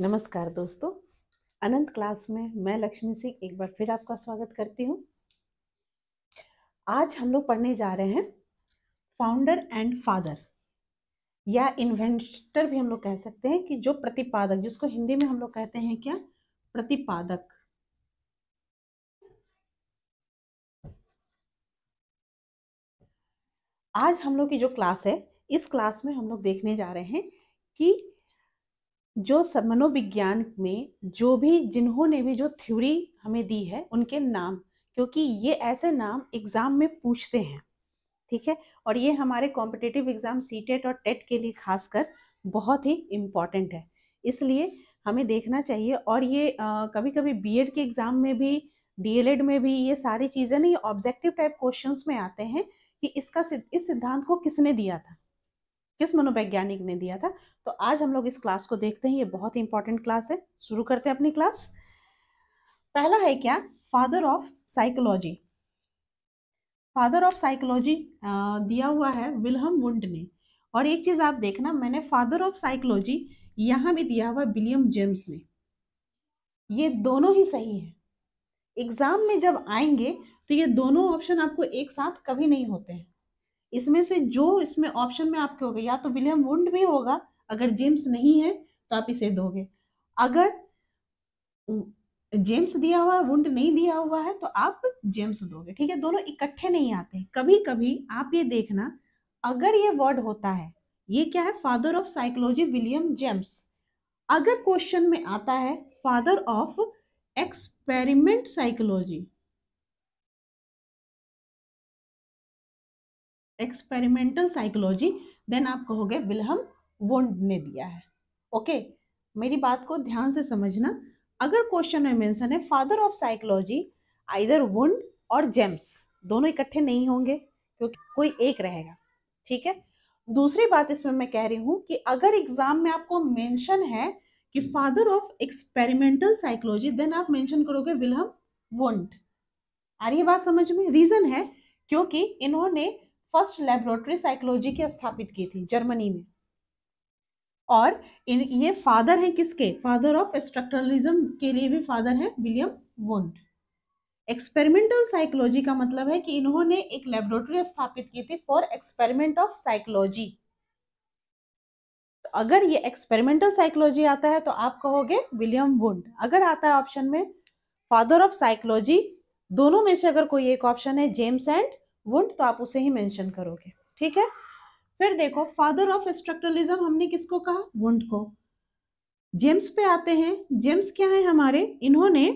नमस्कार दोस्तों अनंत क्लास में मैं लक्ष्मी सिंह एक बार फिर आपका स्वागत करती हूँ आज हम लोग पढ़ने जा रहे हैं फाउंडर एंड फादर या इन्वेंटर भी हम लोग कह सकते हैं कि जो प्रतिपादक जिसको हिंदी में हम लोग कहते हैं क्या प्रतिपादक आज हम लोग की जो क्लास है इस क्लास में हम लोग देखने जा रहे हैं कि जो मनोविज्ञान में जो भी जिन्होंने भी जो थ्योरी हमें दी है उनके नाम क्योंकि ये ऐसे नाम एग्ज़ाम में पूछते हैं ठीक है और ये हमारे कॉम्पिटेटिव एग्ज़ाम सी टेट और टेट e के लिए खासकर बहुत ही इम्पॉर्टेंट है इसलिए हमें देखना चाहिए और ये आ, कभी कभी बी के एग्ज़ाम में भी डी में भी ये सारी चीज़ें नहीं ऑब्जेक्टिव टाइप क्वेश्चंस में आते हैं कि इसका इस सिद्धांत को किसने दिया था किस मनोवैज्ञानिक ने दिया था तो आज हम लोग इस क्लास को देखते हैं ये बहुत ही इंपॉर्टेंट क्लास है शुरू करते हैं अपनी क्लास पहला है क्या father of psychology father of psychology दिया हुआ है विलहम वुंड ने और एक चीज़ आप देखना मैंने फादर ऑफ साइकोलॉजी यहां भी दिया हुआ विलियम जेम्स ने ये दोनों ही सही है एग्ज़ाम में जब आएंगे तो ये दोनों ऑप्शन आपको एक साथ कभी नहीं होते हैं इसमें से जो इसमें ऑप्शन में आपके होगा या तो विलियम वुंड भी होगा अगर जेम्स नहीं है तो आप इसे दोगे अगर जेम्स दिया हुआ है वुंड नहीं दिया हुआ है तो आप जेम्स दोगे ठीक है दोनों इकट्ठे नहीं आते कभी कभी आप ये देखना अगर ये वर्ड होता है ये क्या है father of psychology William James अगर क्वेश्चन में आता है father of experiment psychology experimental psychology then आप कहोगे विलहम वोंड ने दिया है ओके okay, मेरी बात को ध्यान से समझना अगर क्वेश्चन में मेंशन है father of psychology either Wundt और जेम्स दोनों इकट्ठे नहीं होंगे क्योंकि कोई एक रहेगा ठीक है दूसरी बात इसमें मैं कह रही हूँ कि अगर एग्जाम में आपको मेंशन है कि father of experimental psychology then आप मेंशन करोगे विलहम वोंट आ रही बात समझ में रीजन है क्योंकि इन्होंने फर्स्ट लेबोरेटरी साइकोलॉजी की स्थापित की थी जर्मनी में और इन ये फादर हैं किसके फादर ऑफ स्ट्रक्चरलिज्म के लिए भी फादर हैं विलियम वुंड एक्सपेरिमेंटल साइकोलॉजी का मतलब है कि इन्होंने एक लेबोरेटरी स्थापित की थी फॉर एक्सपेरिमेंट ऑफ साइकोलॉजी अगर ये एक्सपेरिमेंटल साइकोलॉजी आता है तो आप कहोगे विलियम वुंड अगर आता है ऑप्शन में फादर ऑफ साइकोलॉजी दोनों में से अगर कोई एक ऑप्शन है जेम्स एंड वुड तो आप उसे ही मेंशन करोगे ठीक है फिर देखो फादर ऑफ स्ट्रक्चरलिज्म हमने किसको कहा वुंड को जेम्स पे आते हैं जेम्स क्या है हमारे इन्होंने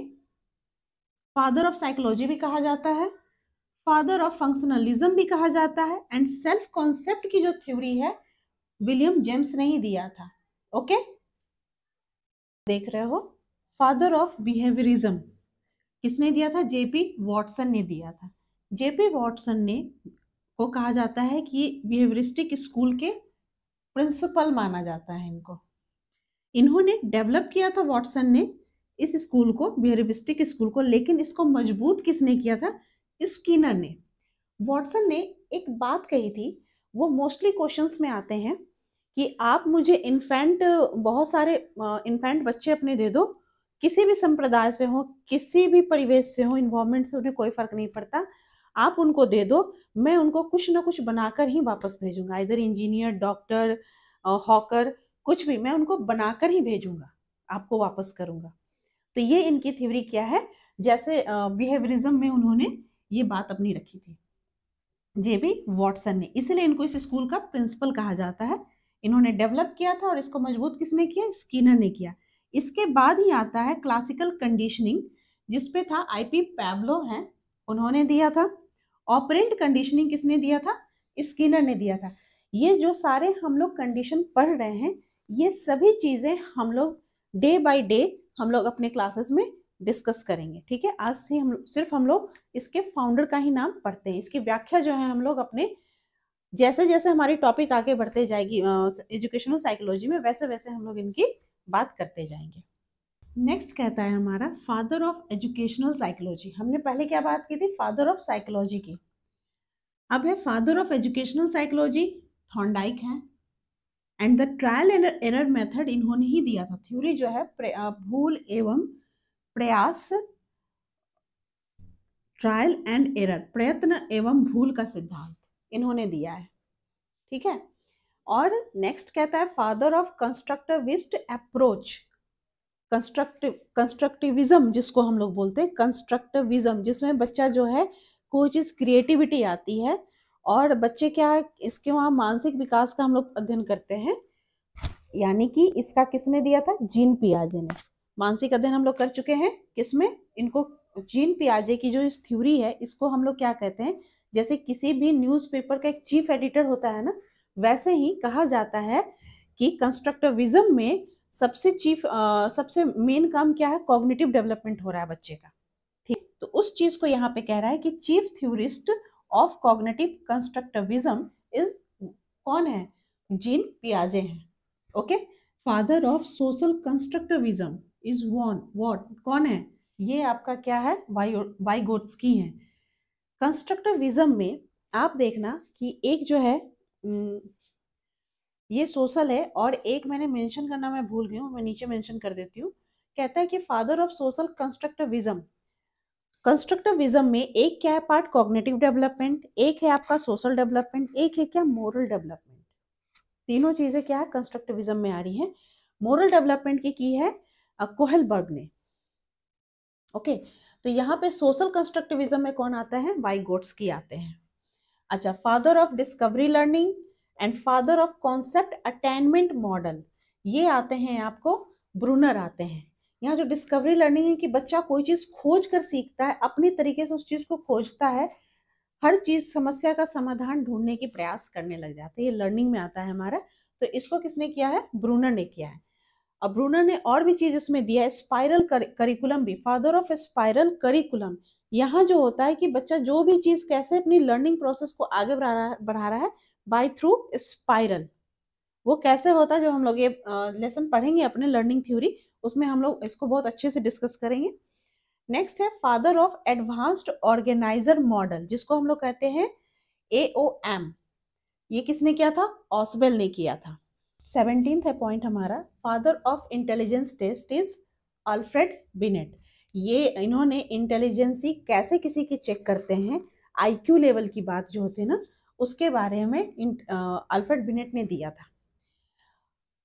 फादर ऑफ साइकोलॉजी भी कहा जाता है फादर ऑफ फंक्शनलिज्म भी कहा जाता है एंड सेल्फ कॉन्सेप्ट की जो थ्योरी है विलियम जेम्स ने ही दिया था ओके okay? देख रहे हो फादर ऑफ बिहेवियरिज्म किसने दिया था जेपी वॉटसन ने दिया था जेपी वॉटसन ने को कहा जाता है कि बिहेवियरिस्टिक स्कूल के प्रिंसिपल माना जाता है इनको इन्होंने डेवलप किया था वॉटसन ने इस स्कूल को बिहेवियरिस्टिक स्कूल को लेकिन इसको मजबूत किसने किया था स्किनर ने वॉटसन ने एक बात कही थी वो मोस्टली क्वेश्चंस में आते हैं कि आप मुझे इन्फेंट बहुत सारे इन्फेंट बच्चे अपने दे दो किसी भी संप्रदाय से हो किसी भी परिवेश से हो इन्वायरमेंट से उन्हें कोई फर्क नहीं पड़ता आप उनको दे दो मैं उनको कुछ ना कुछ बनाकर ही वापस भेजूंगा इधर इंजीनियर डॉक्टर हॉकर कुछ भी मैं उनको बनाकर ही भेजूंगा आपको वापस करूंगा तो ये इनकी थ्योरी क्या है जैसे बिहेवियरिज्म में उन्होंने ये बात अपनी रखी थी जे बी वॉटसन ने इसलिए इनको इस स्कूल का प्रिंसिपल कहा जाता है इन्होंने डेवलप किया था और इसको मजबूत किसने किया स्किनर ने किया इसके बाद ही आता है क्लासिकल कंडीशनिंग जिसपे था आईपी पैबलो है उन्होंने दिया था ऑपरेंट कंडीशनिंग किसने दिया था स्किनर ने दिया था ये जो सारे हम लोग कंडीशन पढ़ रहे हैं ये सभी चीज़ें हम लोग डे बाय डे हम लोग अपने क्लासेस में डिस्कस करेंगे ठीक है आज से हम सिर्फ हम लोग इसके फाउंडर का ही नाम पढ़ते हैं इसकी व्याख्या जो है हम लोग अपने जैसे जैसे हमारी टॉपिक आगे बढ़ते जाएगी एजुकेशनल साइकोलॉजी में वैसे वैसे हम लोग इनकी बात करते जाएंगे नेक्स्ट कहता है हमारा फादर ऑफ एजुकेशनल साइकोलॉजी हमने पहले क्या बात की थी फादर ऑफ साइकोलॉजी की अब है father of educational psychology Thorndike है and the trial and error method इन्होंने ही दिया था थ्योरी जो है भूल एवं प्रयास ट्रायल एंड एरर प्रयत्न एवं भूल का सिद्धांत इन्होंने दिया है ठीक है और नेक्स्ट कहता है father of constructivist approach constructive constructivism जिसको हम लोग बोलते हैं कंस्ट्रक्टिविज्म जिसमें बच्चा जो है कोई चीज़ क्रिएटिविटी आती है और बच्चे क्या है इसके वहाँ मानसिक विकास का हम लोग अध्ययन करते हैं यानी कि इसका किसने दिया था जीन पियाजे ने मानसिक अध्ययन हम लोग कर चुके हैं किसमें इनको जीन पियाजे की जो इस थ्योरी है इसको हम लोग क्या कहते हैं जैसे किसी भी न्यूज़पेपर का एक चीफ एडिटर होता है ना वैसे ही कहा जाता है कि कंस्ट्रक्टिविज्म में सबसे चीफ आ, सबसे मेन काम क्या है कॉग्निटिव डेवलपमेंट हो रहा है बच्चे का ठीक तो उस चीज को यहाँ पे कह रहा है कि chief theorist of cognitive constructivism is कौन है जीन पियाजे हैं okay father of social constructivism is von what कौन है ये आपका क्या है वाई वाई है कंस्ट्रक्टिविज्म में आप देखना कि एक जो है ये सोशल है और एक मैंने मेंशन करना मैं भूल गई हूँ मैं नीचे मेंशन कर देती हूँ कहता है कि father of social constructivism constructivism में एक क्या है पार्ट कॉग्नेटिव डेवलपमेंट एक है आपका सोशल डेवलपमेंट एक है क्या मोरल डेवलपमेंट तीनों चीजें क्या है कंस्ट्रक्टिविज्म में आ रही है मोरल डेवलपमेंट की की है कोहलबर्ग ने ओके okay, तो यहाँ पे सोशल कंस्ट्रक्टिविज्म में कौन आता है वाई गोट्स की आते हैं अच्छा father of discovery learning and father of concept attainment model ये आते हैं आपको ब्रूनर आते हैं यहाँ जो डिस्कवरी लर्निंग है कि बच्चा कोई चीज़ खोज कर सीखता है अपने तरीके से उस चीज़ को खोजता है हर चीज़ समस्या का समाधान ढूंढने की प्रयास करने लग जाते हैं ये लर्निंग में आता है हमारा तो इसको किसने किया है ब्रूनर ने किया है अब ब्रूनर ने और भी चीज़ इसमें दिया है स्पायरल करिकुलम भी फादर ऑफ स्पायरल करिकुलम यहाँ जो होता है कि बच्चा जो भी चीज़ कैसे अपनी लर्निंग प्रोसेस को आगे बढ़ा रहा है बाय थ्रू स्पाइरल वो कैसे होता है जब हम लोग ये लेसन पढ़ेंगे अपने लर्निंग थ्योरी उसमें हम लोग इसको बहुत अच्छे से डिस्कस करेंगे नेक्स्ट है father of advanced organizer model जिसको हम लोग कहते हैं ए ओ एम ये किसने किया था ऑसबेल ने किया था सेवनटीन है पॉइंट हमारा father of intelligence test is Alfred Binet ये इन्होंने इंटेलिजेंसी कैसे किसी की चेक करते हैं आईक्यू लेवल की बात जो होती है ना उसके बारे में अल्फ्रेड बिनेट ने दिया था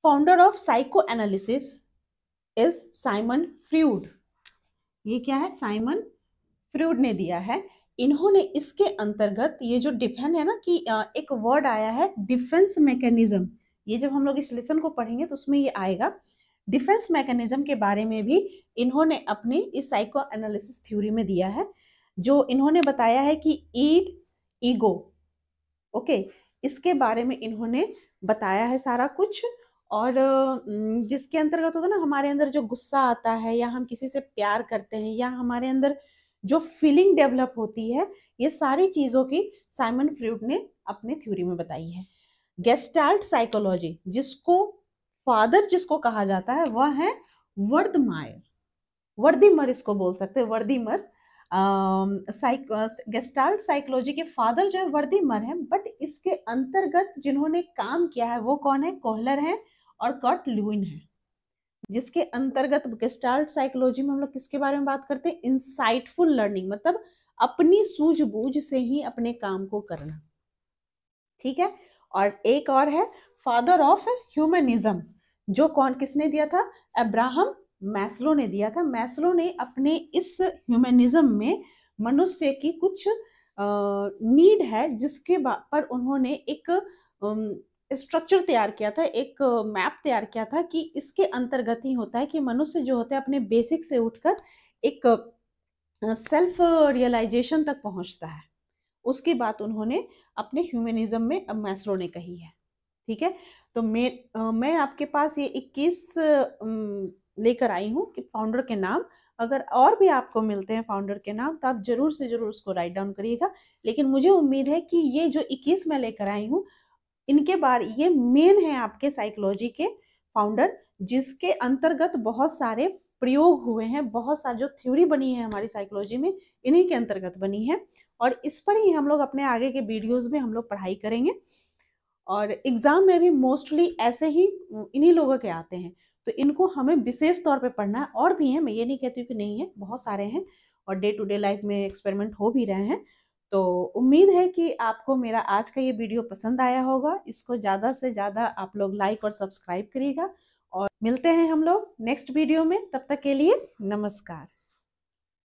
founder of psychoanalysis is Simon Freud ये क्या है साइमन फ्रूड ने दिया है इन्होंने इसके अंतर्गत ये जो डिफेंस है ना कि एक वर्ड आया है डिफेंस मैकेनिज्म ये जब हम लोग इस लेसन को पढ़ेंगे तो उसमें ये आएगा डिफेंस मैकेनिज्म के बारे में भी इन्होंने अपने इस साइको एनालिसिस थ्योरी में दिया है जो इन्होंने बताया है कि ईड ईगो ओके इसके बारे में इन्होंने बताया है सारा कुछ और जिसके अंतर्गत होता है ना हमारे अंदर जो गुस्सा आता है या हम किसी से प्यार करते हैं या हमारे अंदर जो फीलिंग डेवलप होती है ये सारी चीज़ों की साइमन फ्रूड ने अपने थ्योरी में बताई है गेस्टाल्ट साइकोलॉजी जिसको फादर जिसको कहा जाता है वह है वर्दमायर वर्दीमर इसको बोल सकते हैं वर्दीमर गेस्टाल गेस्टाल्ट साइकोलॉजी के फादर जो है वर्दी मर है बट इसके अंतर्गत जिन्होंने काम किया है वो कौन है कोहलर है और कॉट लुइन है जिसके अंतर्गत गेस्टाल्ट साइकोलॉजी में हम लोग किसके बारे में बात करते हैं इंसाइटफुल लर्निंग मतलब अपनी सूझबूझ से ही अपने काम को करना ठीक है और एक और है फादर ऑफ ह्यूमनिज्म जो कौन किसने दिया था अब्राहम मैसलो ने दिया था मैसलो ने अपने इस ह्यूमनिज्म में मनुष्य की कुछ नीड है जिसके पर उन्होंने एक स्ट्रक्चर तैयार किया था एक मैप तैयार किया था कि इसके अंतर्गत ही होता है कि मनुष्य जो होता है अपने बेसिक से उठकर एक सेल्फ रियलाइजेशन तक पहुंचता है उसकी बात उन्होंने अपने ह्यूमनिज्म में मैसरो ने कही है ठीक है तो मैं मैं आपके पास ये 21 लेकर आई हूँ कि फाउंडर के नाम अगर और भी आपको मिलते हैं फाउंडर के नाम तो आप ज़रूर से ज़रूर उसको राइट डाउन करिएगा लेकिन मुझे उम्मीद है कि ये जो इक्कीस मैं लेकर आई हूँ इनके बार ये मेन है आपके साइकोलॉजी के फाउंडर जिसके अंतर्गत बहुत सारे प्रयोग हुए हैं बहुत सारे जो थ्योरी बनी है हमारी साइकोलॉजी में इन्हीं के अंतर्गत बनी है और इस पर ही हम लोग अपने आगे के वीडियोज में हम लोग पढ़ाई करेंगे और एग्ज़ाम में भी मोस्टली ऐसे ही इन्हीं लोगों के आते हैं तो इनको हमें विशेष तौर पे पढ़ना है और भी हैं मैं ये नहीं कहती हूँ कि नहीं है बहुत सारे हैं और डे टू डे लाइफ में एक्सपेरिमेंट हो भी रहे हैं तो उम्मीद है कि आपको मेरा आज का ये वीडियो पसंद आया होगा इसको ज़्यादा से ज़्यादा आप लोग लाइक और सब्सक्राइब करिएगा और मिलते हैं हम लोग नेक्स्ट वीडियो में तब तक के लिए नमस्कार